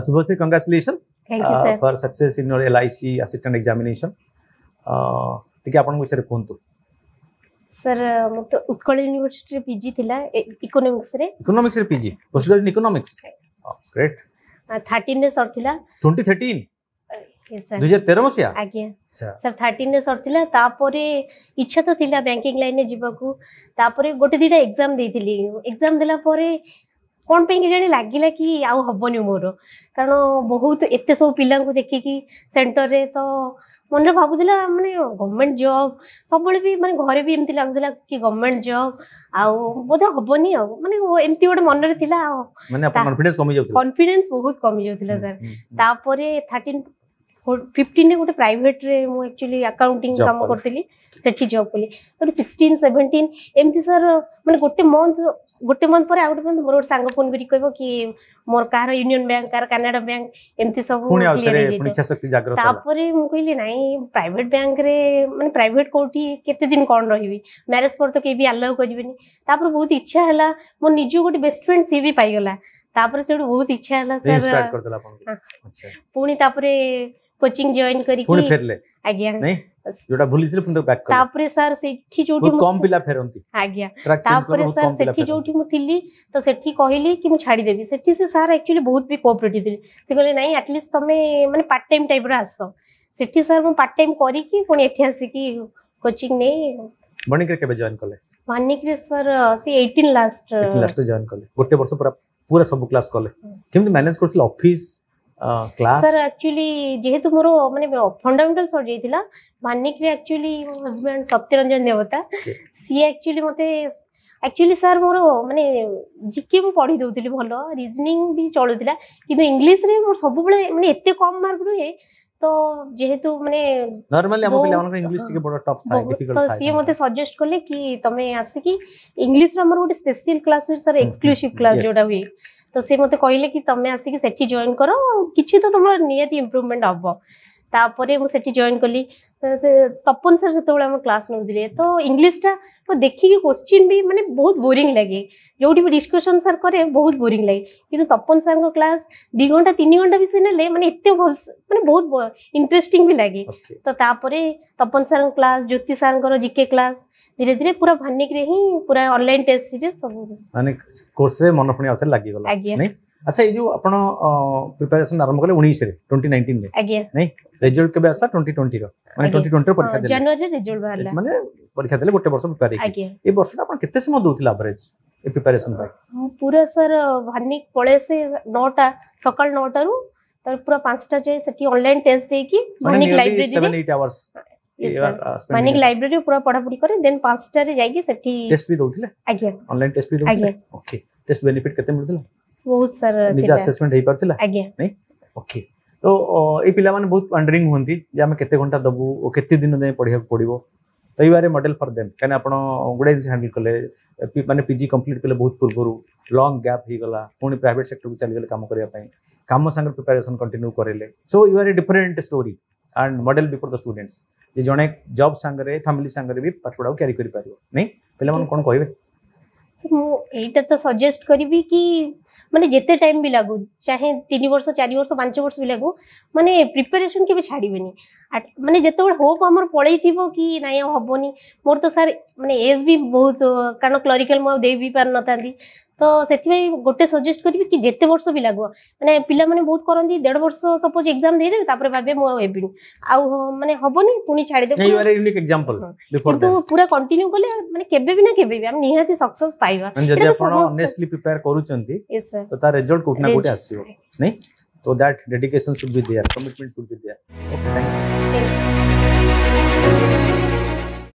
Subhasri, congratulations. Thank you, sir. For success in your LIC assistant examination. ठीक है आपण विचारे कोणतो सर मग तो उत्कल युनिव्हर्सिटी पीजी थिला इकोनॉमिक्स रे इकोनॉमिक्स रे PG postgrad in economics great 13 रे सर थिला 2013 2013 ମସିହା ଆଜ୍ଞା ସାର୍ ଥାର୍ଟିନ୍ରେ ସରିଥିଲା ତାପରେ ଇଚ୍ଛା ତ ଥିଲା ବ୍ୟାଙ୍କିଂ ଲାଇନ୍ରେ ଯିବାକୁ ତାପରେ ଗୋଟେ ଦୁଇଟା ଏକ୍ଜାମ୍ ଦେଇଥିଲି ଏକ୍ଜାମ୍ ଦେଲା ପରେ କ'ଣ ପାଇଁ କେଜାଣି ଲାଗିଲା କି ଆଉ ହେବନି ମୋର କାରଣ ବହୁତ ଏତେ ସବୁ ପିଲାଙ୍କୁ ଦେଖିକି ସେଣ୍ଟରରେ ତ ମନରେ ଭାବୁଥିଲା ମାନେ ଗଭର୍ଣ୍ଣମେଣ୍ଟ ଜବ୍ ସବୁବେଳେ ବି ମାନେ ଘରେ ବି ଏମିତି ଲାଗୁଥିଲା କି ଗଭର୍ଣ୍ଣମେଣ୍ଟ ଜବ୍ ଆଉ ବୋଧେ ହବନି ଆଉ ମାନେ ଏମିତି ଗୋଟେ ମନରେ ଥିଲା ଆଉ କନଫିଡେନ୍ସ ବହୁତ କମି ଯାଉଥିଲା ସାର୍ ତାପରେ ଥାର୍ଟିନ୍ ଫିଫ୍ଟିନ୍ରେ ଗୋଟେ ପ୍ରାଇଭେଟ୍ରେ ମୁଁ ଆକ୍ଚୁଆଲି ଆକାଉଣ୍ଟିଂ କାମ କରିଥିଲି ସେଠି ଜବ୍ କଲି ତାପରେ ସିକ୍ସଟିନ୍ ସେଭେଣ୍ଟିନ୍ ଏମିତି ସାର୍ ମାନେ ଗୋଟେ ମନ୍ଥ ଗୋଟେ ମନ୍ଥ ପରେ ଆଉ ଗୋଟେ ମନ୍ଥ ମୋର ଗୋଟେ ସାଙ୍ଗ ଫୋନ୍ କରିକି କହିବ କି ମୋର କାହାର ୟୁନିୟନ୍ ବ୍ୟାଙ୍କ କାହାର କାନାଡ଼ା ବ୍ୟାଙ୍କ ଏମିତି ସବୁ ତାପରେ ମୁଁ କହିଲି ନାଇଁ ପ୍ରାଇଭେଟ୍ ବ୍ୟାଙ୍କରେ ମାନେ ପ୍ରାଇଭେଟ୍ କୋଉଠି କେତେ ଦିନ କ'ଣ ରହିବି ମ୍ୟାରେଜ୍ ପରେ ତ କେହି ବି ଆଲାଉ କରିବେନି ତାପରେ ବହୁତ ଇଚ୍ଛା ହେଲା ମୋ ନିଜକୁ ଗୋଟେ ବେଷ୍ଟ ଫ୍ରେଣ୍ଡ ସିଏ ବି ପାଇଗଲା ତାପରେ ସେଠୁ ବହୁତ ଇଚ୍ଛା ହେଲା ସାର୍ ପୁଣି ତାପରେ কোচিং জয়েন করি পুনি ফেরলে আজ্ঞা নাই ଯୋଉଟା ଭୁଲିଥିଲେ ପୁଣି ତାକୁ ବ୍ୟାକ୍ କଲେ ତାପରେ ସାର୍ ସେଠି ଯୋଉଠି ବହୁତ କମ ପିଲା ଫେରନ୍ତି ଆଜ୍ଞା ତାପରେ ସାର୍ ସେଠି ଯୋଉଠି ମୁଁ ଥିଲି ତ ସେଠି କହିଲି କି ମୁଁ ଛାଡ଼ିଦେବି ସେଠି ସେ ସାର୍ ଆକ୍ଚୁଆଲି ବହୁତ ବି କୋଅପରେଟିଭ୍ ଥିଲେ ସେ କହିଲେ ନାଇଁ ଆଟଲିଷ୍ଟ ତମେ ମାନେ ପାର୍ଟ ଟାଇମ୍ ଟାଇପ୍ର ଆସ ସେଠି ସାର୍ ମୁଁ ପାର୍ଟ ଟାଇମ୍ କରିକି ପୁଣି ଏଠି ଆସିକି କୋଚିଂ ନେଇ ମର୍ଣ୍ଣିଂରେ କେବେ ଜଏନ୍ କଲେ ମର୍ଣ୍ଣିଂରେ ସାର୍ ସେ ଏଇଟିନ୍ ଲାଷ୍ଟ ଲାଷ୍ଟ ଜଏନ୍ କଲେ ଗୋଟେ ବର୍ଷ ପୁରା ପୁରା ସବୁ କ୍ଲାସ୍ କଲେ କେମିତି ମ୍ୟାନେଜ୍ କରୁଥିଲେ ଅଫିସ୍ ক্লাস স্যার অ্যাকচুয়ালি যেহেতু মোর মানে ফন্ডামেন্টাল সরিযাইলা মানিকরে অ্যাকচুয়ালি মো হজব্যান্ড সত্যরঞ্জন দেবতা সি অ্যাকচুয়ালি মতে অ্যাকচুয়ালি স্যার মোর মানে জিকে মু পড়ি দেউলি ভালো রিজনিং বি চলুলা কিন্তু ইংলিশে মোর সবুলে মানে এত কম মার্ক রুহে তো যেহেতু মানে নরমালি ଆମ ପିଲାମାନଙ୍କ ଇଂଲିଶ ଟିକେ ବଡ଼ ଟଫ୍ ଥାଏ ଡିଫିକଲ୍ଟ ଥାଏ ତ ସିଏ ମୋତେ ସଜେଷ୍ଟ କଲେ କି ତମେ ଆସିକି ଇଂଲିଶର ଆମର ଗୋଟେ ସ୍ପେଶିଆଲ କ୍ଲାସ୍ ହୁଏ ସାର୍ ଏକ୍ସକ୍ଲୁସିଭ କ୍ଲାସ୍ ଯୋଉଟା ହୁଏ ତ ସେ ମୋତେ କହିଲେ କି ତମେ ଆସିକି ସେଠି ଜଏନ୍ କର କିଛି ତ ତମର ନିହାତି ଇମ୍ପ୍ରୁଭମେଣ୍ଟ ହବ ତାପରେ ମୁଁ ସେଠି ଜଏନ୍ କଲି ସେ ତପନ ସାର୍ ସେତେବେଳେ ଆମ କ୍ଲାସ୍ ନେଉଥିଲେ ତ ଇଂଲିଶଟା ମୁଁ ଦେଖିକି କୋଶ୍ଚିନ୍ ବି ମାନେ ବହୁତ ବୋରିଂ ଲାଗେ ଯେଉଁଠି ବି ଡିସ୍କସନ୍ ସାର୍ କରେ ବହୁତ ବୋରିଂ ଲାଗେ କିନ୍ତୁ ତପନ ସାର୍ଙ୍କ କ୍ଲାସ୍ ଦୁଇ ଘଣ୍ଟା ତିନି ଘଣ୍ଟା ବି ସେ ନେଲେ ମାନେ ଏତେ ଭଲ ମାନେ ବହୁତ ଇଣ୍ଟରେଷ୍ଟିଂ ବି ଲାଗେ ତ ତାପରେ ତପନ ସାର୍ଙ୍କ କ୍ଲାସ୍ ଜ୍ୟୋତି ସାର୍ଙ୍କର ଜିକେ କ୍ଲାସ୍ ଧୀରେ ଧୀରେ ପୁରା ଭାନିକରେ ହିଁ ପୁରା ଅନଲାଇନ୍ ଟେଷ୍ଟରେ ସବୁ ମାନେ କୋର୍ସରେ ମନ ପୁଣି ଆଉ ଲାଗିଗଲା ଆଜ୍ଞା আচ্ছা এই যে আপন প্রিপারেশন আরম্ভ কলে 19 রে 2019 রে আজ্ঞা নাই রেজাল্ট কেবে আসলা 2020 র মানে 2020 রে পরীক্ষা দিলে জানুয়ারি রেজাল্ট বাহারলা মানে পরীক্ষা দিলে গোটে বর্ষ প্রিপেয়ার হই এই বর্ষটা আপন কেতে সময় দউতিলা এভারেজ এই প্রিপারেশন পাই পুরা স্যার ভানিক পড়ে সে 9টা সকাল 9টা রু তার পুরা 5টা যায় সেটি অনলাইন টেস্ট দেই কি ভানিক লাইব্রেরি 7 8 আওয়ার্স मानिक लाइब्रेरी पूरा पढ़ा पढ़ी करे देन 5 टा रे जाई के सेठी टेस्ट भी दउथिले आज्ञा ऑनलाइन टेस्ट भी दउथिले ओके टेस्ट बेनिफिट केते मिलथिला ବହୁତ ସାର୍ ନିଜ ଆସେସମେଣ୍ଟ ହେଇପାରୁଥିଲା ଆଜ୍ଞା ନାଇଁ ଓକେ ତ ଏଇ ପିଲାମାନେ ବହୁତ ୱାଣ୍ଡରିଂ ହୁଅନ୍ତି ଯେ ଆମେ କେତେ ଘଣ୍ଟା ଦେବୁ ଓ କେତେ ଦିନ ଯାଏଁ ପଢ଼ିବାକୁ ପଡ଼ିବ ତ you are a model for them କାହିଁକିନା ଆପଣ ଗୁଡ଼ାଏ ଜିନିଷ ହ୍ୟାଣ୍ଡେଲ୍ କଲେ ମାନେ ପିଜି କମ୍ପ୍ଲିଟ୍ କଲେ ବହୁତ ପୂର୍ବରୁ ଲଙ୍ଗ୍ ଗ୍ୟାପ୍ ହେଇଗଲା ପୁଣି ପ୍ରାଇଭେଟ୍ ସେକ୍ଟରକୁ ଚାଲିଗଲେ କାମ କରିବା ପାଇଁ କାମ ସାଙ୍ଗରେ ପ୍ରିପାରେସନ୍ କଣ୍ଟିନ୍ୟୁ କରେଇଲେ so you are a different story and model before the students ଯେ ଜଣେ ଜବ୍ ସାଙ୍ଗରେ ଫ୍ୟାମିଲି ସାଙ୍ଗରେ ବି ପାଠପଢ଼ାକୁ କ୍ୟାରି କରିପାରିବ ନାଇଁ ପିଲାମାନଙ୍କୁ କ'ଣ କହିବେ ମୁଁ ଏଇଟା ତ ସଜେଷ୍ଟ କରିବି କି ମାନେ ଯେତେ ଟାଇମ୍ ବି ଲାଗୁ ଚାହେଁ ତିନି ବର୍ଷ ଚାରି ବର୍ଷ ପାଞ୍ଚ ବର୍ଷ ବି ଲାଗୁ ମାନେ ପ୍ରିପାରେସନ୍ କେବେ ଛାଡ଼ିବେନି ମାନେ ଯେତେବେଳେ ହୋପ୍ ଆମର ପଳେଇଥିବ କି ନାଇଁ ଆଉ ହେବନି ମୋର ତ ସାର୍ ମାନେ ଏଜ୍ ବି ବହୁତ କାରଣ କ୍ଲରିକାଲ୍ ମୁଁ ଆଉ ଦେଇ ବି ପାରିନଥାନ୍ତି ତ ସେଥିପାଇଁ ଗୋଟେ ସଜେଷ୍ଟ କରିବି କି ଯେତେ ବର୍ଷ ବି ଲାଗିବ ମାନେ ପିଲାମାନେ ବହୁତ କରନ୍ତି ଦେଢ଼ ବର୍ଷ ସପୋଜ ଏକ୍ଜାମ ଦେଇଦେବେ ତାପରେ ଭାବିବେ ମୁଁ ଆଉ ହେବିନି ଆଉ ମାନେ ହବନି ପୁଣି ଛାଡ଼ିଦେବେ କିନ୍ତୁ ପୁରା କଣ୍ଟିନ୍ୟୁ କଲେ ମାନେ କେବେ ବି ନା କେବେ ବି ଆମେ ନିହାତି ସକ୍ସେସ୍ ପାଇବା ଯଦି ଆପଣ ଅନେଷ୍ଟଲି ପ୍ରିପେୟାର କରୁଛନ୍ତି ତ ତା ରେଜଲ୍ଟ କୋଉଠି ନା କୋଉଠି ଆସିବ ନାଇଁ ତ that dedication should be there commitment should be there okay thank you